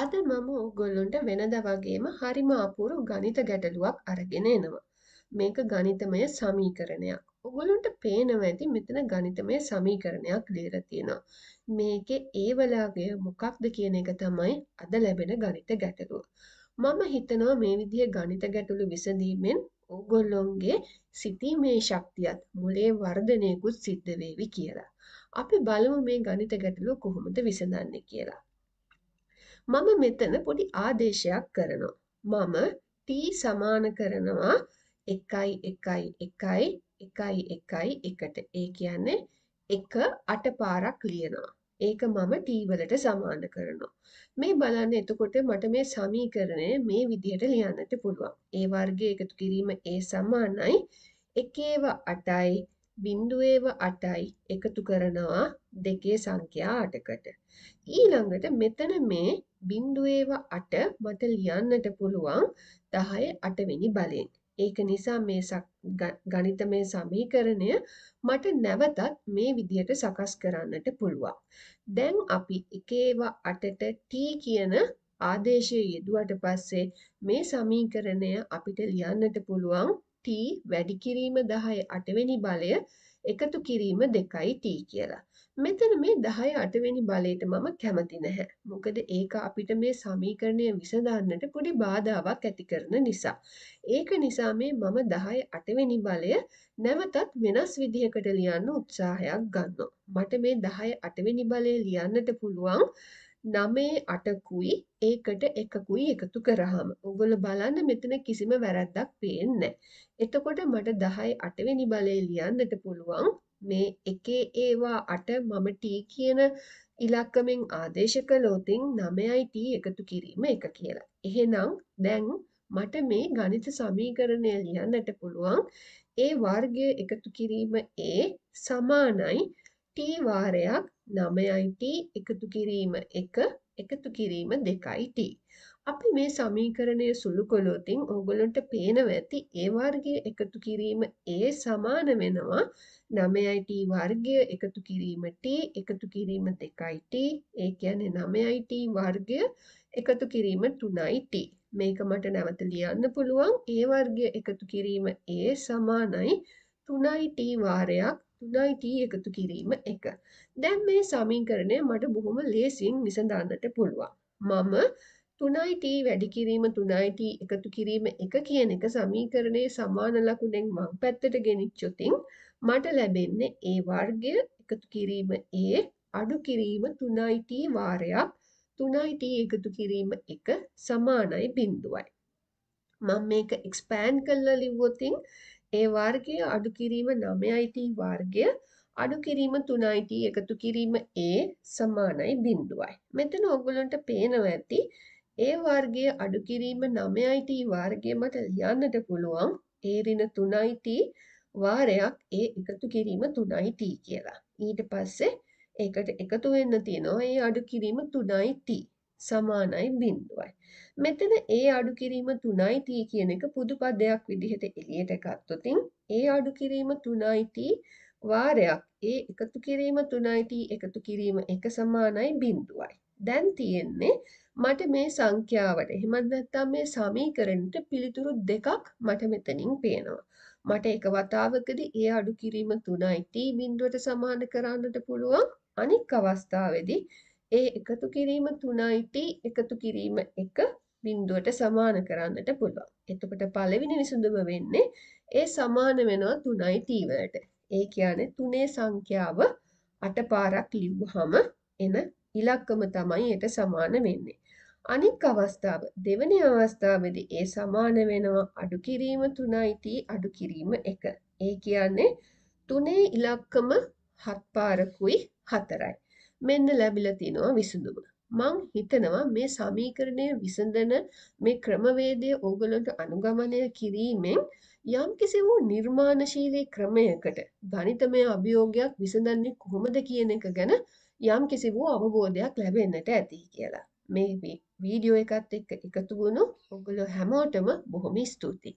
අද මම ඕගොල්ලොන්ට වෙනද වගේම හරිම අපූරු ගනිත ගැටලුවක් අරගෙන එනවා. මේක ගනිතමය සමීකරණයක්. ඔගොලොන්ට පේනව ඇති මෙතන ගනිතමය සමීකරණයක් ලේර තියෙනවා. මේක ඒවලාගේ මොකක්ද කියන එක තමයි අද ලැබෙන ගනිත ගැටලුව. මම හිතනවා මේ විදිහ ගනිත ගැටලු විසඳීමෙන් ඕගොල්ලොන්ගේ සිතීමේ ශක්තියත් මොලේ වර්ධනයකුත් සිද්ධවේවි කියලා. අපි බලමු මේ ගනිත ගැටලුව කොහොමද විසඳන්නේ කියලා. මම මෙතන පොඩි ආදේශයක් කරනවා. මම t සමාන කරනවා 1 1 1 1 1 එකට. ඒ කියන්නේ එක අට පාරක් ලියනවා. ඒක මම t වලට සමාන කරනවා. මේ බලන්න එතකොට මට මේ සමීකරණය මේ විදිහට ලියන්නට පුළුවන්. ඒ වර්ගය එකතු කිරීම a සමානයි 1 8යි බිින්දුවේව අටයි එකතු කරනවා දෙකේ සංඛ්‍යා අටකට. ඊළඟට මෙතන මේ බිින්දුවේව අට මට ලියන්නට පුළුවන් දහය අටවෙනි බලෙන්. ඒක නිසා මේ ගනිතමය සමීකරණය මට නැවතත් මේ විදියට සකස් කරන්නට පුළුවන්. දැන් අපි එකේව අටට ටී කියන ආදේශය යෙදුවට පස්සේ මේ සමීකරණය අපිට ලියන්නට පුළුවන් t වැඩි කිරීම 10 අටවෙනි බලය එකතු කිරීම 2t කියලා. මෙතන මේ 10 අටවෙනි බලයට මම කැමති නැහැ. මොකද ඒක අපිට මේ සමීකරණය විසඳන්නට පොඩි බාධාවක් ඇති කරන නිසා. ඒක නිසා මේ මම 10 අටවෙනි බලය නැවතත් වෙනස් විදිහකට ලියන්න උත්සාහයක් ගන්නවා. මට මේ 10 අටවෙනි බලය ලියන්නට පුළුවන් නමේ අටකුයි ඒකට එකකුයි එකතු කරහම උගොල බලන්න මෙතන කිසිම වැරැද්දක් පේන්න. එතකොට මට දහයි අටවෙනි බලය ලියන්නට පුළුවන් මේ එකේ ඒවා අට මම ටී කියන ඉලක්කමෙන් ආදේශ කළෝතින් නමයයිට එකතු කිරීම එක කියලා. එහෙනම් දැන් මට මේ ගණිත සමීකරණය ලියන්නට පුළුවන් ඒ වර්ගය එකතු කිරීම ඒ සමානයි t වාරයක් 9t එකතු කිරීම 1 එකතු කිරීම 2t. අපි මේ සමීකරණය සුළු කළොතින් ඕගොල්ලන්ට පේනවා ඇති a වර්ගය එකතු කිරීම a සමාන වෙනවා 9t වර්ගය එකතු කිරීම t එකතු කිරීම 2t ඒ කියන්නේ 9t වර්ගය එකතු කිරීම 3t. මේක මට නැවත ලියන්න පුළුවන් a වර්ගය එකතු කිරීම a සමානයි 3t වාරයක් තුනයි ටී එකතු කිරීම එක. දැන් මේ සමීකරණය මට බොහොම ලේසින් විසඳන්නට පුළුවන්. මම තුනයි ටී වැඩි කිරීම තුනයි ටී එකතු කිරීම එක කියන එක සමීකරණයේ සමාන ලකුණෙන් මං පැත්තට ගෙනිච්චොතින් මට ලැබෙන්නේ ඒ වර්ගය එකතු කිරීම ඒ අඩු කිරීම තුනයි ටී වාරයක් තුනයි ටී එකතු කිරීම එක සමානයි බිඳුවයි. මම මේක එක්ස්පෑන් කරලා ලිව්වොතින් ඒ වර්ගය අඩු කිරීම 9යි වර්ගය අඩු කිරීම 3යි එකතු කිරීම A සමානයි බිඳුවයි. මෙතන ඔයගොල්ලන්ට පේනවා ඇති A වර්ගය අඩු කිරීම 9යි වර්ගය මත ලියන්නට පුළුවන් A ඍණ 3යි වාරයක් A එකතු කිරීම 3යි කියලා. ඊට පස්සේ ඒකට එකතු වෙන්න තියෙනවා A අඩු කිරීම 3යි සමානයි බිඳුවයි. මෙතන A අඩු කිරීම 3යි t කියන එක පුදු පදයක් විදිහට එළියට ගත්තොතින් A අඩු කිරීම 3යි t වාරයක් A එකතු කිරීම 3යි t එකතු කිරීම 1 සමානයි බිඳුවයි. දැන් තියෙන්නේ මට මේ සංඛ්‍යාවට එහෙමත් නැත්නම් මේ සමීකරණයට පිළිතුරු දෙකක් මට මෙතනින් පේනවා. මට එක වතාවකදී A අඩු කිරීම 3යි t බිඳුවට සමාන කරන්නට පුළුවන්. අනික් අවස්ථාවේදී ඒ එකතු කිරීම 3යි t එකතු කිරීම 1 බිඳුවට සමාන කරන්නට පුළුවන්. එතකොට පළවෙනි විසඳුම වෙන්නේ ඒ සමාන වෙනවා 3යි t වලට. ඒ කියන්නේ තුනේ සංඛ්‍යාව 8 පාරක් ලිව්වහම එන ඉලක්කම තමයි ඒට සමාන වෙන්නේ. අනික් අවස්ථාව දෙවැනි අවස්ථාවේදී ඒ සමාන වෙනවා අඩු කිරීම 3යි t අඩු කිරීම 1. ඒ කියන්නේ 3 ඉලක්කම 7 පාරකුයි 4යි. මෙන්න ලැබිලා තිනවා විසඳුම. මං හිතනවා මේ සමීකරණය විසඳන මේ ක්‍රමවේදය ඕගලන්ට අනුගමනය කිරීමෙන් යම් කිසි වූ නිර්මාණශීලී ක්‍රමයකට ගණිතමය අභියෝගයක් විසඳන්නේ කොහොමද කියන එක ගැන යම් කිසි වූ අවබෝධයක් ලැබෙන්නට ඇති කියලා. මේ වීඩියෝ එකත් එක්ක එකතු වුණු ඔගොල්ලෝ හැමෝටම බොහොම ස්තුතියි.